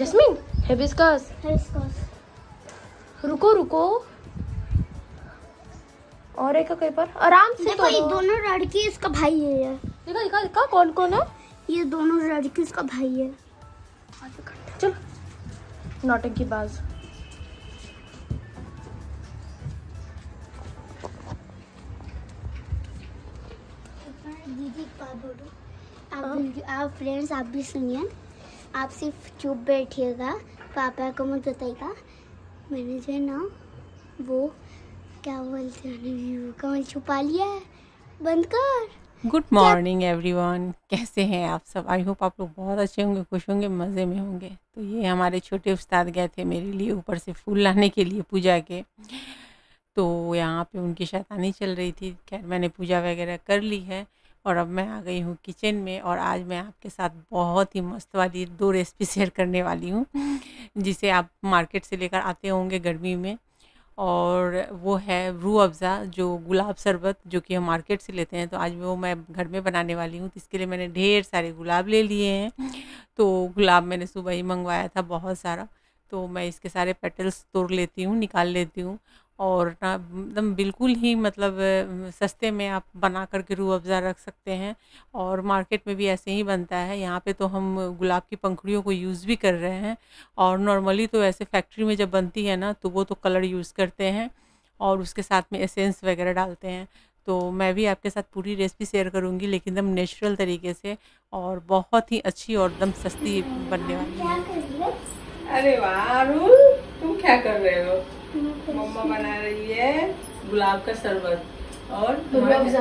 जस्मिन hibiscus hibiscus रुको रुको और एक कहीं पर आराम से देखो ये दोनों लड़की इसका भाई है यार देखो देखो देखो कौन कौन है ये दोनों लड़की इसका भाई है चल नोटिंग की बाज दीदी आप फ्रेंड्स आप भी सुनिए आप सिर्फ चुप बैठिएगा पापा को मत बताइएगा मैंने जो है ना वो क्या बोलते हैं कमल छुपा लिया है बंद कर गुड मॉर्निंग एवरीवन कैसे हैं आप सब आई होप आप लोग बहुत अच्छे होंगे खुश होंगे मज़े में होंगे तो ये हमारे छोटे उस्ताद गए थे मेरे लिए ऊपर से फूल लाने के लिए पूजा के तो यहाँ पे उनकी शैतानी चल रही थी खैर मैंने पूजा वगैरह कर ली है और अब मैं आ गई हूँ किचन में और आज मैं आपके साथ बहुत ही मस्त वाली दो रेसिपी शेयर करने वाली हूँ जिसे आप मार्केट से लेकर आते होंगे गर्मी में और वो है रू अफ़ज़ा जो गुलाब शरबत जो कि हम मार्केट से लेते हैं तो आज वो मैं घर में बनाने वाली हूँ तो इसके लिए मैंने ढेर सारे गुलाब ले लिए हैं तो गुलाब मैंने सुबह ही मंगवाया था बहुत सारा तो मैं इसके सारे पेटल्स तोड़ लेती हूँ निकाल लेती हूँ और ना एकदम बिल्कुल ही मतलब सस्ते में आप बना करके रूह अफ़ज़ा रख सकते हैं और मार्केट में भी ऐसे ही बनता है यहाँ पे तो हम गुलाब की पंखुड़ियों को यूज़ भी कर रहे हैं और नॉर्मली तो ऐसे फैक्ट्री में जब बनती है ना तो वो तो कलर यूज़ करते हैं और उसके साथ में एसेंस वगैरह डालते हैं तो मैं भी आपके साथ पूरी रेसिपी शेयर करूँगी लेकिन एकदम नेचुरल तरीके से और बहुत ही अच्छी और एकदम सस्ती बनने वाली है अरे वाह तुम क्या कर रहे हो मम्मा बना रही है गुलाब का शरबत और तो रू अफजा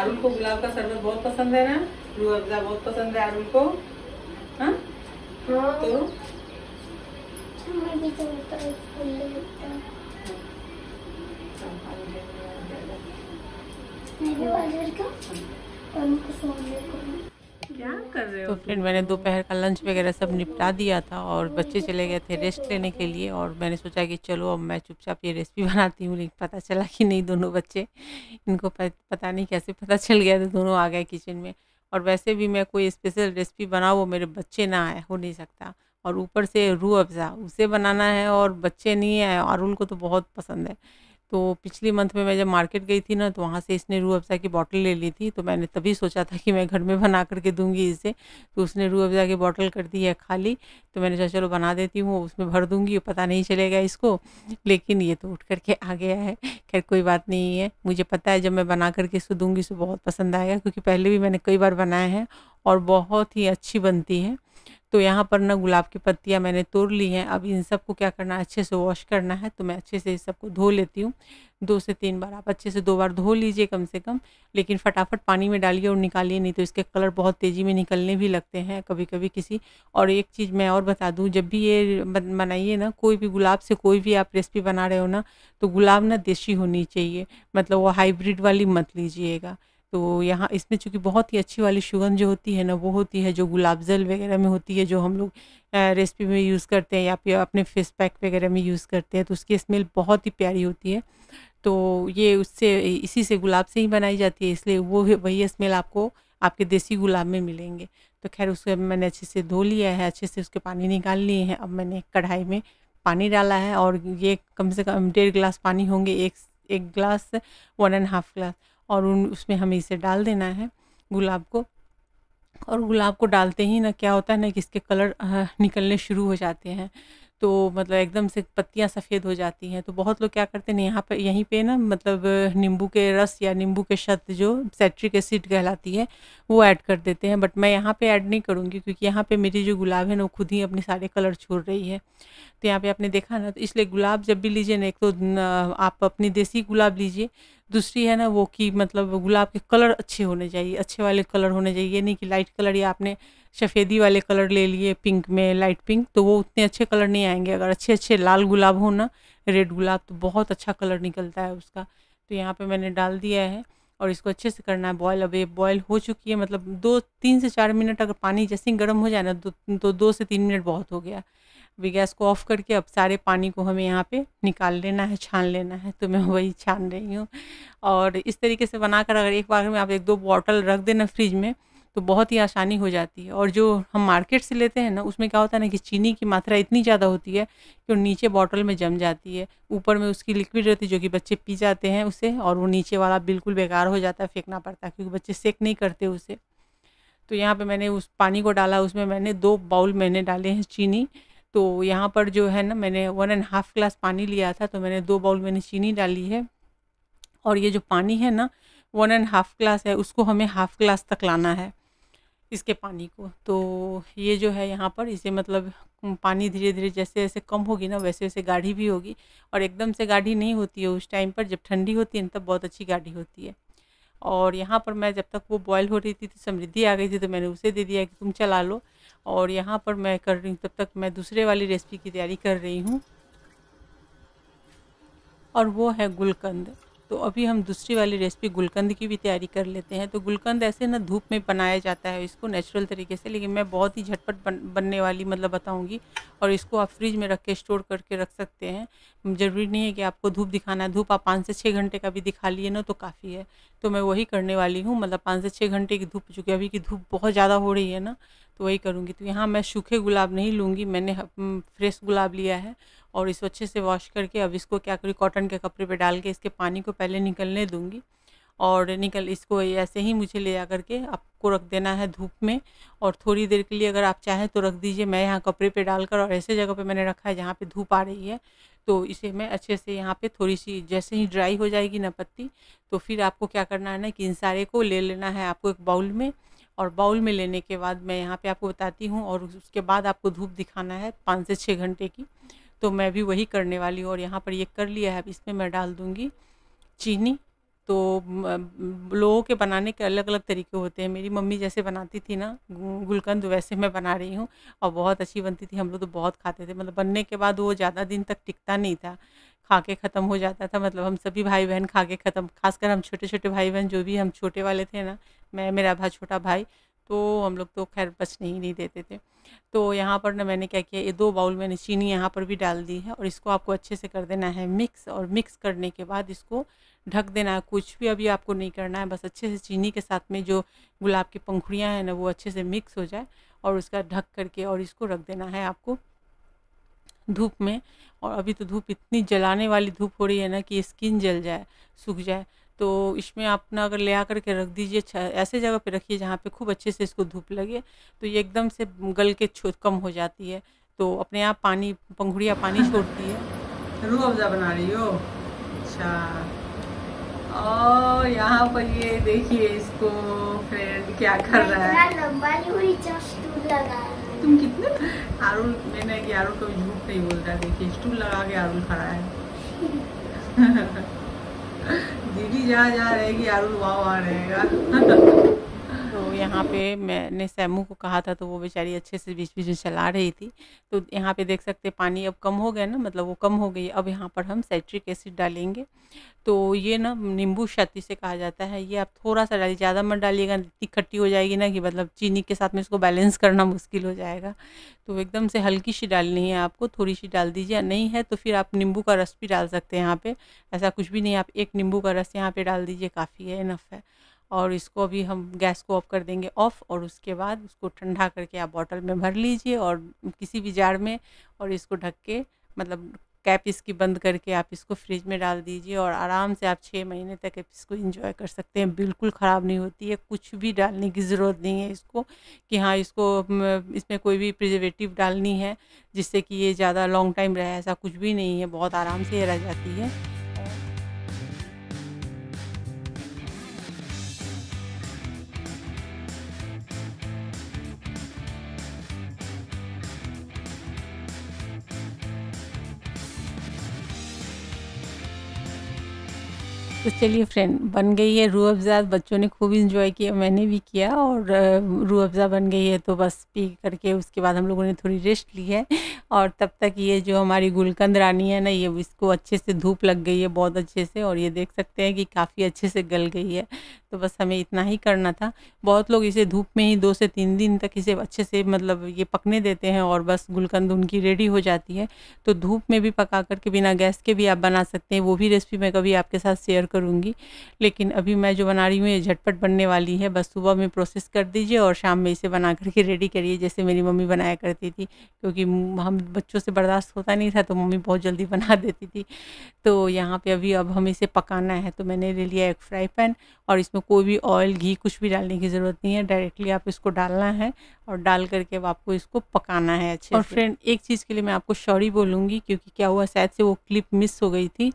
अरुण को गुलाब का शरबत बहुत पसंद है ना रू अफजा बहुत पसंद है अरुण को हाँ? हाँ। तो मैं भी तो उनको को क्या कर रहे हो तो फिर मैंने दोपहर का लंच वगैरह सब निपटा दिया था और बच्चे चले गए थे रेस्ट लेने के लिए और मैंने सोचा कि चलो अब मैं चुपचाप ये रेसिपी बनाती हूँ लेकिन पता चला कि नहीं दोनों बच्चे इनको पता नहीं कैसे पता चल गया था तो दोनों आ गए किचन में और वैसे भी मैं कोई स्पेशल रेसिपी बनाऊँ वो मेरे बच्चे ना आए हो नहीं सकता और ऊपर से रू अफज़ा उसे बनाना है और बच्चे नहीं आए अरुल को तो बहुत पसंद है तो पिछली मंथ में मैं जब मार्केट गई थी ना तो वहाँ से इसने रूह अफ़ज़ा की बॉटल ले ली थी तो मैंने तभी सोचा था कि मैं घर में बना करके दूंगी इसे तो उसने रूह अफ़ज़ा की बॉटल कर दी है खाली तो मैंने सोचा चलो बना देती हूँ उसमें भर दूंगी पता नहीं चलेगा इसको लेकिन ये तो उठ करके आ गया है खैर कोई बात नहीं है मुझे पता है जब मैं बना करके इसको दूँगी इसको बहुत पसंद आएगा क्योंकि पहले भी मैंने कई बार बनाया है और बहुत ही अच्छी बनती है तो यहाँ पर ना गुलाब की पत्तियाँ मैंने तोड़ ली हैं अब इन सब को क्या करना है अच्छे से वॉश करना है तो मैं अच्छे से इस सबको धो लेती हूँ दो से तीन बार आप अच्छे से दो बार धो लीजिए कम से कम लेकिन फटाफट पानी में डालिए और निकालिए नहीं तो इसके कलर बहुत तेज़ी में निकलने भी लगते हैं कभी कभी किसी और एक चीज़ मैं और बता दूँ जब भी ये बनाइए ना कोई भी गुलाब से कोई भी आप रेसिपी बना रहे हो ना तो गुलाब ना देसी होनी चाहिए मतलब वो हाईब्रिड वाली मत लीजिएगा तो यहाँ इसमें चूँकि बहुत ही अच्छी वाली सुगंध जो होती है ना वो होती है जो गुलाब जल वगैरह में होती है जो हम लोग रेसिपी में यूज़ करते हैं या फिर अपने फेस पैक वगैरह में यूज़ करते हैं तो उसकी स्मेल बहुत ही प्यारी होती है तो ये उससे इसी से गुलाब से ही बनाई जाती है इसलिए वो वही स्मेल आपको आपके देसी गुलाब में मिलेंगे तो खैर उसको मैंने अच्छे से धो लिया है अच्छे से उसके पानी निकाल लिए हैं अब मैंने कढ़ाई में पानी डाला है और ये कम से कम डेढ़ गिलास पानी होंगे एक एक गिलास वन एंड हाफ गिलास और उन उसमें हमें इसे डाल देना है गुलाब को और गुलाब को डालते ही ना क्या होता है ना कि इसके कलर निकलने शुरू हो जाते हैं तो मतलब एकदम से पत्तियाँ सफ़ेद हो जाती हैं तो बहुत लोग क्या करते हैं यहाँ पर यहीं पे ना मतलब नींबू के रस या नींबू के शत जो सेट्रिक एसिड कहलाती है वो ऐड कर देते हैं बट मैं यहाँ पे ऐड नहीं करूँगी क्योंकि यहाँ पे मेरी जो गुलाब है ना वो खुद ही अपने सारे कलर छोड़ रही है तो यहाँ पर आपने देखा ना तो इसलिए गुलाब जब भी लीजिए ना एक तो आप अपनी देसी गुलाब लीजिए दूसरी है ना वो कि मतलब गुलाब के कलर अच्छे होने चाहिए अच्छे वाले कलर होने चाहिए ये नहीं कि लाइट कलर या आपने सफ़ेदी वाले कलर ले लिए पिंक में लाइट पिंक तो वो उतने अच्छे कलर नहीं आएंगे अगर अच्छे अच्छे लाल गुलाब हो ना रेड गुलाब तो बहुत अच्छा कलर निकलता है उसका तो यहाँ पे मैंने डाल दिया है और इसको अच्छे से करना है बॉयल अब ये बॉयल हो चुकी है मतलब दो तीन से चार मिनट अगर पानी जैसे ही गर्म हो जाए ना तो दो, दो से तीन मिनट बहुत हो गया अभी गैस को ऑफ़ करके अब सारे पानी को हमें यहाँ पे निकाल लेना है छान लेना है तो मैं वही छान रही हूँ और इस तरीके से बनाकर अगर एक बार में आप एक दो बॉटल रख देना फ्रिज में तो बहुत ही आसानी हो जाती है और जो हम मार्केट से लेते हैं ना उसमें क्या होता है ना कि चीनी की मात्रा इतनी ज़्यादा होती है कि वो नीचे बॉटल में जम जाती है ऊपर में उसकी लिक्विड रहती है जो कि बच्चे पी जाते हैं उसे और वो नीचे वाला बिल्कुल बेकार हो जाता है फेंकना पड़ता है क्योंकि बच्चे सेक नहीं करते उसे तो यहाँ पर मैंने उस पानी को डाला उसमें मैंने दो बाउल मैंने डाले हैं चीनी तो यहाँ पर जो है ना मैंने वन एंड हाफ़ ग्लास पानी लिया था तो मैंने दो बाउल मैंने चीनी डाली है और ये जो पानी है ना वन एंड हाफ़ ग्लास है उसको हमें हाफ़ ग्लास तक लाना है इसके पानी को तो ये जो है यहाँ पर इसे मतलब पानी धीरे धीरे जैसे जैसे कम होगी ना वैसे वैसे गाढ़ी भी होगी और एकदम से गाढ़ी नहीं होती है उस टाइम पर जब ठंडी होती है ना तब बहुत अच्छी गाढ़ी होती है और यहाँ पर मैं जब तक वो बॉयल हो रही थी तो समृद्धि आ गई थी तो मैंने उसे दे दिया कि तुम चला लो और यहाँ पर मैं कर रही हूँ तब तक मैं दूसरे वाली रेसिपी की तैयारी कर रही हूँ और वो है गुलकंद तो अभी हम दूसरी वाली रेसिपी गुलकंद की भी तैयारी कर लेते हैं तो गुलकंद ऐसे ना धूप में बनाया जाता है इसको नेचुरल तरीके से लेकिन मैं बहुत ही झटपट बन बनने वाली मतलब बताऊंगी और इसको आप फ्रिज में रख के स्टोर करके रख सकते हैं ज़रूरी नहीं है कि आपको धूप दिखाना है धूप आप पाँच से छः घंटे का भी दिखा लिए ना तो काफ़ी है तो मैं वही करने वाली हूँ मतलब पाँच से छः घंटे की धूप चूँकि अभी की धूप बहुत ज़्यादा हो रही है ना तो वही करूँगी तो यहाँ मैं सूखे गुलाब नहीं लूँगी मैंने फ्रेश गुलाब लिया है और इसको अच्छे से वॉश करके अब इसको क्या करूँ कॉटन के कपड़े पे डाल के इसके पानी को पहले निकलने दूंगी और निकल इसको ऐसे ही मुझे ले जा करके आपको रख देना है धूप में और थोड़ी देर के लिए अगर आप चाहें तो रख दीजिए मैं यहाँ कपड़े पे डालकर और ऐसे जगह पे मैंने रखा है जहाँ पे धूप आ रही है तो इसे मैं अच्छे से यहाँ पे थोड़ी सी जैसे ही ड्राई हो जाएगी ना पत्ती तो फिर आपको क्या करना है ना कि इन सारे को ले लेना है आपको एक बाउल में और बाउल में लेने के बाद मैं यहाँ पर आपको बताती हूँ और उसके बाद आपको धूप दिखाना है पाँच से छः घंटे की तो मैं भी वही करने वाली हूँ और यहाँ पर ये कर लिया है अब इसमें मैं डाल दूँगी चीनी तो लोगों के बनाने के अलग अलग तरीके होते हैं मेरी मम्मी जैसे बनाती थी ना गुलकंद वैसे मैं बना रही हूँ और बहुत अच्छी बनती थी हम लोग तो बहुत खाते थे मतलब बनने के बाद वो ज़्यादा दिन तक टिकता नहीं था खा के ख़त्म हो जाता था मतलब हम सभी भाई बहन खा के ख़त्म खासकर हम छोटे छोटे भाई बहन जो भी हम छोटे वाले थे ना मैं मेरा भाई छोटा भाई तो हम लोग तो खैर बचने ही नहीं देते थे तो यहाँ पर ना मैंने क्या किया ये दो बाउल मैंने चीनी यहाँ पर भी डाल दी है और इसको आपको अच्छे से कर देना है मिक्स और मिक्स करने के बाद इसको ढक देना है कुछ भी अभी आपको नहीं करना है बस अच्छे से चीनी के साथ में जो गुलाब की पंखुड़ियाँ हैं ना वो अच्छे से मिक्स हो जाए और उसका ढक करके और इसको रख देना है आपको धूप में और अभी तो धूप इतनी जलाने वाली धूप हो रही है ना कि स्किन जल जाए सूख जाए तो इसमें आप ना अगर ले आ करके रख दीजिए अच्छा ऐसे जगह पे रखिए जहाँ पे खूब अच्छे से इसको धूप लगे तो ये एकदम से गल के छो कम हो जाती है तो अपने आप पानी पंखुड़िया पानी छोड़ती है रू अफजा बना रही हो अच्छा और यहाँ पर ये देखिए इसको फ्रेंड क्या कर रहा है लंबा नहीं लगा तुम कितने आरुल मैंने कि आरुल कभी झूठ नहीं बोलता देखिए स्टूल लगा के आरुल खड़ा है दीदी जहाँ जहाँ रहेगी आरू वहाँ वहाँ रहेगा तो यहाँ पे मैंने सैमू को कहा था तो वो बेचारी अच्छे से बीच बीच में चला रही थी तो यहाँ पे देख सकते पानी अब कम हो गया ना मतलब वो कम हो गई अब यहाँ पर हम सैट्रिक एसिड डालेंगे तो ये ना नींबू छाती से कहा जाता है ये आप थोड़ा सा डालिए ज़्यादा मत डालिएगा इतनी खट्टी हो जाएगी ना कि मतलब चीनी के साथ में इसको बैलेंस करना मुश्किल हो जाएगा तो एकदम से हल्की सी डालनी है आपको थोड़ी सी डाल दीजिए नहीं है तो फिर आप नींबू का रस भी डाल सकते हैं यहाँ पर ऐसा कुछ भी नहीं आप एक नींबू का रस यहाँ पर डाल दीजिए काफ़ी है इनफ है और इसको भी हम गैस को ऑफ कर देंगे ऑफ़ और उसके बाद उसको ठंडा करके आप बॉटल में भर लीजिए और किसी भी जार में और इसको ढक के मतलब कैप इसकी बंद करके आप इसको फ्रिज में डाल दीजिए और आराम से आप छः महीने तक इसको इंजॉय कर सकते हैं बिल्कुल ख़राब नहीं होती है कुछ भी डालने की ज़रूरत नहीं है इसको कि हाँ इसको इसमें कोई भी प्रिजर्वेटिव डालनी है जिससे कि ये ज़्यादा लॉन्ग टाइम रहे ऐसा कुछ भी नहीं है बहुत आराम से रह जाती है तो चलिए फ्रेंड बन गई है रूह अफ़ज़ा बच्चों ने खूब इंजॉय किया मैंने भी किया और रूह अफ़ज़ा बन गई है तो बस पी करके उसके बाद हम लोगों ने थोड़ी रेस्ट ली है और तब तक ये जो हमारी गुलकंद रानी है ना ये इसको अच्छे से धूप लग गई है बहुत अच्छे से और ये देख सकते हैं कि काफ़ी अच्छे से गल गई है तो बस हमें इतना ही करना था बहुत लोग इसे धूप में ही दो से तीन दिन तक इसे अच्छे से मतलब ये पकने देते हैं और बस गुलकंद उनकी रेडी हो जाती है तो धूप में भी पका करके बिना गैस के भी आप बना सकते हैं वो भी रेसिपी मैं कभी आपके साथ शेयर करूँगी लेकिन अभी मैं जो बना रही हूँ ये झटपट बनने वाली है बस सुबह में प्रोसेस कर दीजिए और शाम में इसे बना करके रेडी करिए जैसे मेरी मम्मी बनाया करती थी क्योंकि हम बच्चों से बर्दाश्त होता नहीं था तो मम्मी बहुत जल्दी बना देती थी तो यहाँ पर अभी अब हम इसे पकाना है तो मैंने ले लिया एक फ्राई पैन और इसमें कोई भी ऑयल घी कुछ भी डालने की ज़रूरत नहीं है डायरेक्टली आप इसको डालना है और डाल करके अब आपको इसको पकाना है अच्छे और फ्रेंड एक चीज़ के लिए मैं आपको शॉरी बोलूँगी क्योंकि क्या हुआ शायद से वो क्लिप मिस हो गई थी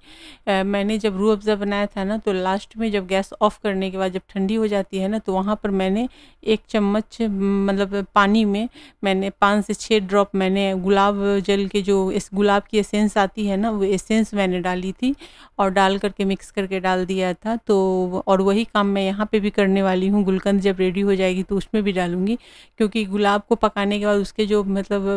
आ, मैंने जब रू अफ़ज़ा बनाया था ना तो लास्ट में जब गैस ऑफ करने के बाद जब ठंडी हो जाती है ना तो वहाँ पर मैंने एक चम्मच मतलब पानी में मैंने पाँच से छः ड्रॉप मैंने गुलाब जल के जो इस गुलाब की एसेंस आती है ना वो एसेंस मैंने डाली थी और डाल करके मिक्स करके डाल दिया था तो और वही काम मैं यहाँ पर भी करने वाली हूँ गुलकंद जब रेडी हो जाएगी तो उसमें भी डालूँगी क्योंकि गुलाब को पकाने के बाद उसके जो मतलब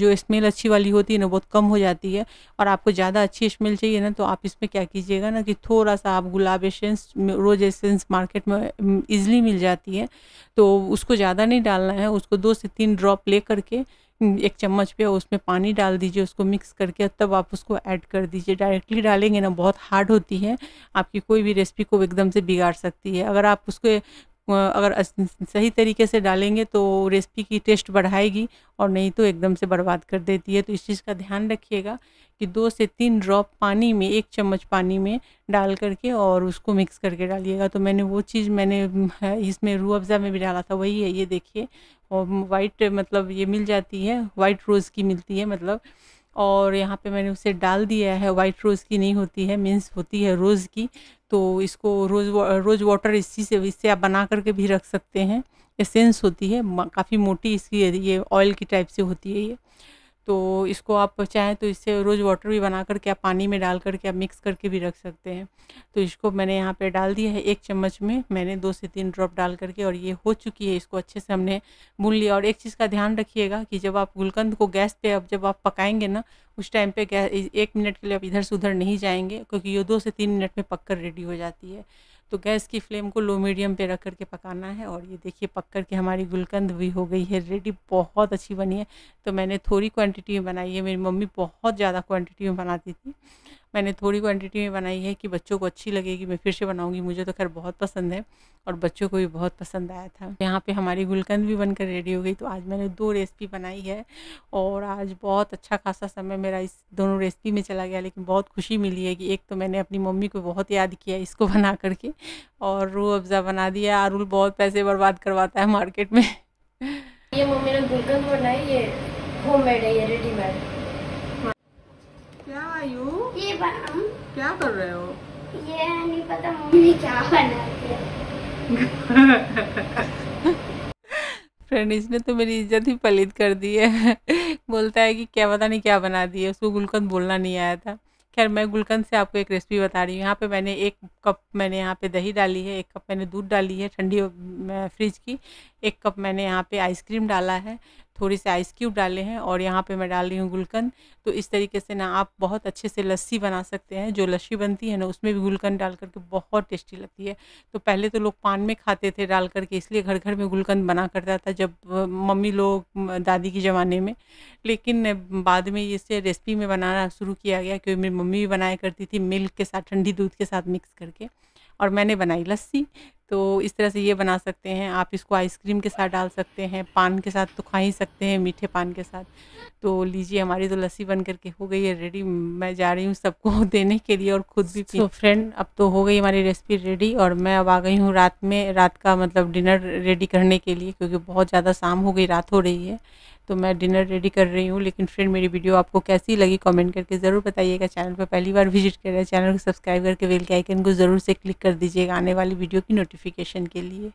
जो स्मेल अच्छी वाली होती है ना बहुत कम हो जाती है और आपको ज़्यादा अच्छी स्मेल चाहिए ना तो आप इसमें क्या कीजिएगा ना कि थोड़ा सा आप गुलाब एसेंस रोज़ एसेंस मार्केट में इजीली मिल जाती है तो उसको ज़्यादा नहीं डालना है उसको दो से तीन ड्रॉप ले करके एक चम्मच पे उसमें पानी डाल दीजिए उसको मिक्स करके तब आप उसको ऐड कर दीजिए डायरेक्टली डालेंगे ना बहुत हार्ड होती है आपकी कोई भी रेसिपी को एकदम से बिगाड़ सकती है अगर आप उसके अगर सही तरीके से डालेंगे तो रेसिपी की टेस्ट बढ़ाएगी और नहीं तो एकदम से बर्बाद कर देती है तो इस चीज़ का ध्यान रखिएगा कि दो से तीन ड्रॉप पानी में एक चम्मच पानी में डाल करके और उसको मिक्स करके डालिएगा तो मैंने वो चीज़ मैंने इसमें रू अफ़ज़ा में भी डाला था वही है ये देखिए और वाइट मतलब ये मिल जाती है वाइट रोज़ की मिलती है मतलब और यहाँ पे मैंने उसे डाल दिया है वाइट रोज़ की नहीं होती है मीन्स होती है रोज़ की तो इसको रोज़ वा रोज़ वाटर इसी से इससे आप बना करके भी रख सकते हैं एसेंस होती है काफ़ी मोटी इसकी ये ऑयल की टाइप से होती है ये तो इसको आप चाहें तो इससे रोज़ वाटर भी बना करके आप पानी में डाल करके आप मिक्स करके भी रख सकते हैं तो इसको मैंने यहाँ पे डाल दिया है एक चम्मच में मैंने दो से तीन ड्रॉप डाल करके और ये हो चुकी है इसको अच्छे से हमने भून लिया और एक चीज़ का ध्यान रखिएगा कि जब आप गुलकंद को गैस पे अब जब आप पकाएंगे ना उस टाइम पर गैस एक मिनट के लिए आप इधर से उधर नहीं जाएँगे क्योंकि ये दो से तीन मिनट में पक कर रेडी हो जाती है तो गैस की फ्लेम को लो मीडियम पे रख करके पकाना है और ये देखिए पक कर के हमारी गुलकंद भी हो गई है रेडी बहुत अच्छी बनी है तो मैंने थोड़ी क्वांटिटी में बनाई है मेरी मम्मी बहुत ज़्यादा क्वांटिटी में बनाती थी मैंने थोड़ी क्वांटिटी में बनाई है कि बच्चों को अच्छी लगेगी मैं फिर से बनाऊँगी मुझे तो खैर बहुत पसंद है और बच्चों को भी बहुत पसंद आया था यहाँ पे हमारी गुलकंद भी बनकर रेडी हो गई तो आज मैंने दो रेसिपी बनाई है और आज बहुत अच्छा खासा समय मेरा इस दोनों रेसिपी में चला गया लेकिन बहुत खुशी मिली है कि एक तो मैंने अपनी मम्मी को बहुत याद किया इसको बना करके और रू अफज़ा बना दिया अरुल बहुत पैसे बर्बाद करवाता है मार्केट में ये मम्मी ने गुलकंद बनाई ये होम मेड है ये रेडीमेड ये क्या कर रहे हो ये नहीं पता मम्मी क्या बना फ्रेंड इसने तो मेरी इज्जत ही पलित कर दी है बोलता है कि क्या पता नहीं क्या बना दी है उसको गुलकंद बोलना नहीं आया था खैर मैं गुलकंद से आपको एक रेसिपी बता रही हूँ यहाँ पे मैंने एक कप मैंने यहाँ पे दही डाली है एक कप मैंने दूध डाली है ठंडी फ्रिज की एक कप मैंने यहाँ पे आइसक्रीम डाला है थोड़े से आइस क्यूब डाले हैं और यहाँ पे मैं डाल रही हूँ गुलकंद तो इस तरीके से ना आप बहुत अच्छे से लस्सी बना सकते हैं जो लस्सी बनती है ना उसमें भी गुलकंद डाल करके बहुत टेस्टी लगती है तो पहले तो लोग पान में खाते थे डाल करके इसलिए घर घर में गुलकंद बना करता था जब मम्मी लोग दादी के ज़माने में लेकिन बाद में इसे रेसिपी में बनाना शुरू किया गया क्योंकि मेरी मम्मी भी बनाया करती थी मिल्क के साथ ठंडी दूध के साथ मिक्स करके और मैंने बनाई लस्सी तो इस तरह से ये बना सकते हैं आप इसको आइसक्रीम के साथ डाल सकते हैं पान के साथ तो खा ही सकते हैं मीठे पान के साथ तो लीजिए हमारी तो लस्सी बन करके हो गई है रेडी मैं जा रही हूँ सबको देने के लिए और ख़ुद भी तो फ्रेंड अब तो हो गई हमारी रेसिपी रेडी और मैं अब आ गई हूँ रात में रात का मतलब डिनर रेडी करने के लिए क्योंकि बहुत ज़्यादा शाम हो गई रात हो रही है तो मैं डिनर रेडी कर रही हूँ लेकिन फ्रेंड मेरी वीडियो आपको कैसी लगी कमेंट करके ज़रूर बताइएगा चैनल पर पहली बार विजिट कर रहे हैं चैनल को सब्सक्राइब करके बेल के आइकन को ज़रूर से क्लिक कर दीजिएगा आने वाली वीडियो की नोटिफिकेशन के लिए